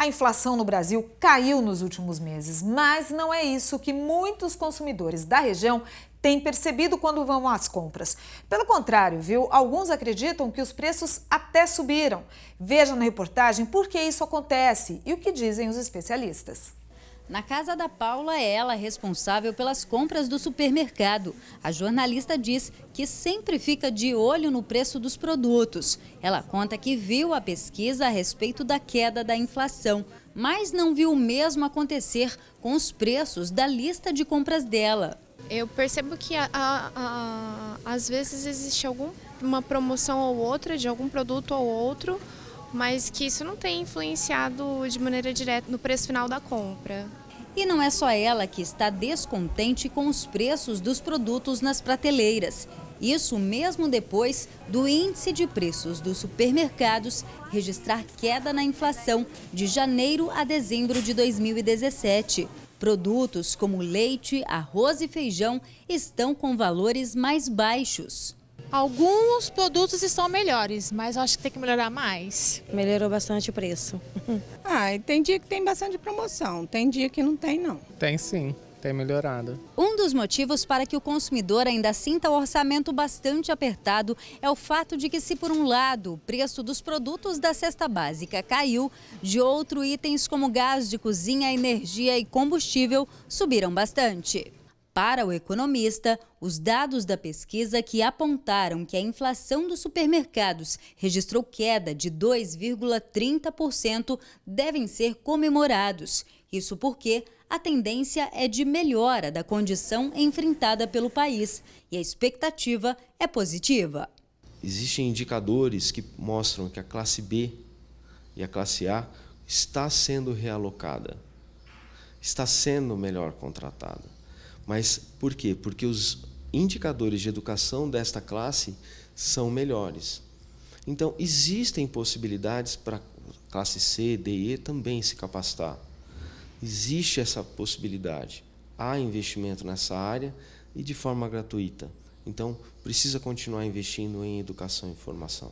A inflação no Brasil caiu nos últimos meses, mas não é isso que muitos consumidores da região têm percebido quando vão às compras. Pelo contrário, viu? Alguns acreditam que os preços até subiram. Veja na reportagem por que isso acontece e o que dizem os especialistas. Na casa da Paula é ela responsável pelas compras do supermercado. A jornalista diz que sempre fica de olho no preço dos produtos. Ela conta que viu a pesquisa a respeito da queda da inflação, mas não viu o mesmo acontecer com os preços da lista de compras dela. Eu percebo que a, a, a, às vezes existe alguma promoção ou outra de algum produto ou outro, mas que isso não tem influenciado de maneira direta no preço final da compra. E não é só ela que está descontente com os preços dos produtos nas prateleiras. Isso mesmo depois do índice de preços dos supermercados registrar queda na inflação de janeiro a dezembro de 2017. Produtos como leite, arroz e feijão estão com valores mais baixos. Alguns produtos estão melhores, mas acho que tem que melhorar mais. Melhorou bastante o preço. ah, e tem dia que tem bastante promoção, tem dia que não tem não. Tem sim tem melhorado. Um dos motivos para que o consumidor ainda sinta o orçamento bastante apertado é o fato de que, se por um lado o preço dos produtos da cesta básica caiu, de outro, itens como gás de cozinha, energia e combustível subiram bastante. Para o economista, os dados da pesquisa que apontaram que a inflação dos supermercados registrou queda de 2,30% devem ser comemorados. Isso porque a tendência é de melhora da condição enfrentada pelo país e a expectativa é positiva. Existem indicadores que mostram que a classe B e a classe A está sendo realocada, está sendo melhor contratada. Mas por quê? Porque os indicadores de educação desta classe são melhores. Então, existem possibilidades para classe C, D e E também se capacitar. Existe essa possibilidade. Há investimento nessa área e de forma gratuita. Então, precisa continuar investindo em educação e formação.